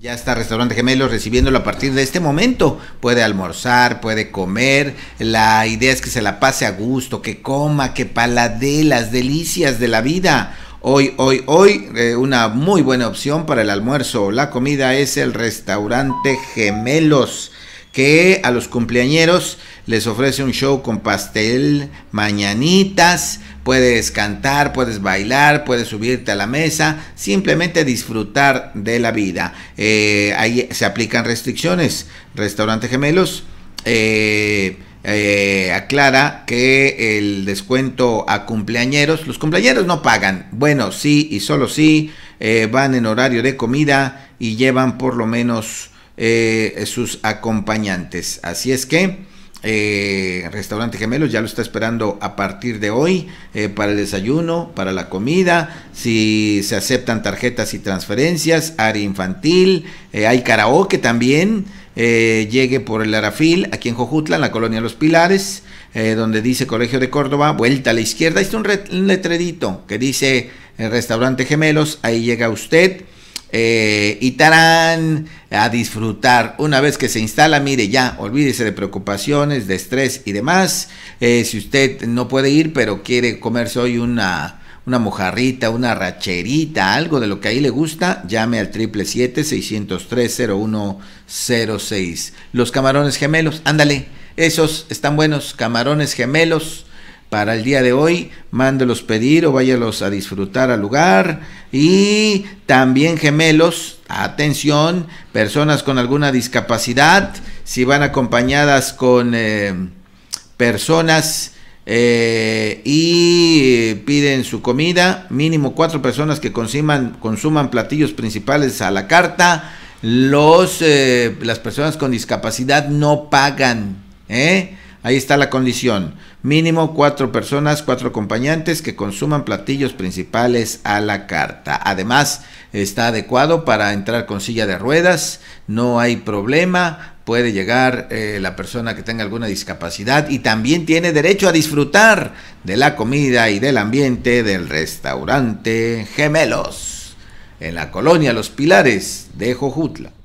Ya está Restaurante Gemelos recibiéndolo a partir de este momento. Puede almorzar, puede comer. La idea es que se la pase a gusto, que coma, que palade las delicias de la vida. Hoy, hoy, hoy, eh, una muy buena opción para el almuerzo. La comida es el Restaurante Gemelos que a los cumpleañeros les ofrece un show con pastel, mañanitas, Puedes cantar, puedes bailar, puedes subirte a la mesa, simplemente disfrutar de la vida. Eh, ahí se aplican restricciones. Restaurante Gemelos. Eh, eh, aclara que el descuento a cumpleañeros, los cumpleañeros no pagan, bueno, sí y solo sí, van en horario de comida y llevan por lo menos sus acompañantes. Así es que eh, restaurante Gemelos ya lo está esperando a partir de hoy eh, para el desayuno, para la comida, si se aceptan tarjetas y transferencias, área infantil, eh, hay karaoke también, llegue por el Arafil, aquí en Jojutla, en la colonia Los Pilares, donde dice Colegio de Córdoba, vuelta a la izquierda, ahí está un, que dice Restaurante Gemelos, ahí llega usted. Eh, y tarán, a disfrutar. Una vez que se instala, mire ya, olvídese de preocupaciones, de estrés y demás. Eh, si usted no puede ir, pero quiere comerse hoy una, una mojarrita, una racherita, algo de lo que ahí le gusta, llame al 777-603-0106. Los camarones gemelos, ándale, esos están buenos, camarones gemelos para el día de hoy, mándelos pedir o váyalos a disfrutar al lugar. Y también gemelos, atención, personas con alguna discapacidad, si van acompañadas con eh, personas eh, y piden su comida, mínimo cuatro personas que consuman, platillos principales a la carta, los, eh, las personas con discapacidad no pagan. ¿eh? Ahí está la condición. Mínimo cuatro personas, cuatro acompañantes que consuman platillos principales a la carta. Además, está adecuado para entrar con silla de ruedas, no hay problema. Puede llegar eh, la persona que tenga alguna discapacidad y también tiene derecho a disfrutar de la comida y del ambiente del restaurante Gemelos, en la colonia Los Pilares de Jojutla.